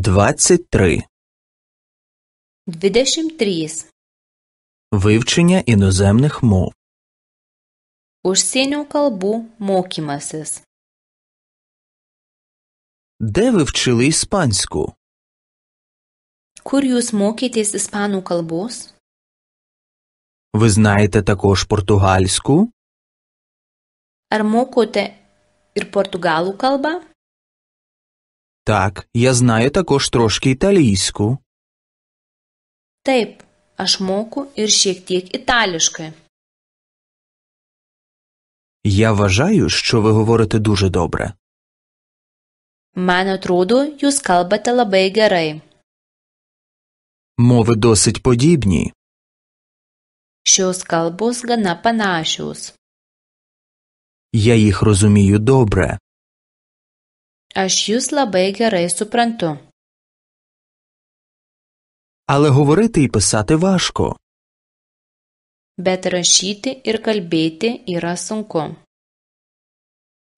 23. 23. Вивчення іноземних мов. Užsienio kalbų mokymasis. Де ви вчили іспанську? Kur jūs mokėtės ispanų kalbos? Ви знаєте також португальську? Ar mokote ir portugalų kalbą? Так, я знаю також трошки італійську. Taip, aš moku ir šiek tiek itališkai. Я вважаю, що ви говорите дуже добре. Man atrodo, jūs kalbate labai gerai. Мови досить подібні. Šios kalbos gana panašios. Я їх розумію добре. Aš jūs labai gerai suprantu. Але говорити і писати важко. Bet rašyti ir kalbėti yra sunku.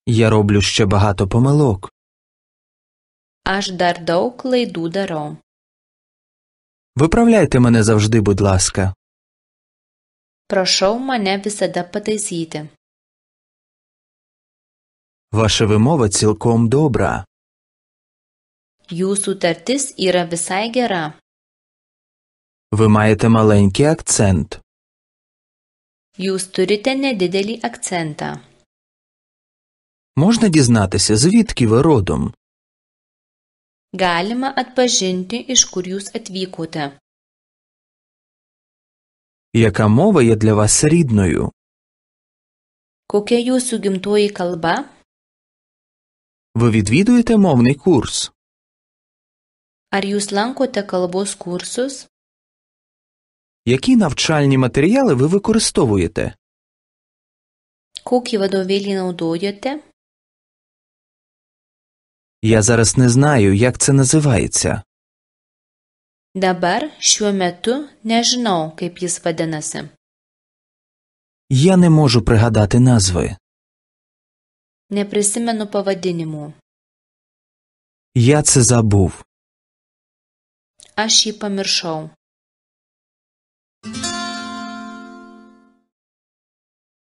Я роблю ще багато помилок. Aš dar daug klaidų darau. Виправляйте мене завжди, будь ласка. Prašau mane visada pataisyti. Ваша вимова цілком добра. Jūsų tartis yra visai gera. Ви маєте маленький акцент. Jūs turite nedidelį akcentą. Можна дізнатися, звідки ви родом? Galima atpažinti, iš kur jūs atvykote. Яка мова є для вас рідною? Kokia jūsų gimtoji kalba? Ви відвідуєте мовний курс? Ar jūs lankote Які навчальні матеріали ви використовуєте? Я зараз не знаю, як це називається. Dabar šiuo metu nežinau, kaip jis vadinasi. Я не можу пригадати назви. Neprisimenu pavadinimų. Я це забув. Aš jį pamiršau.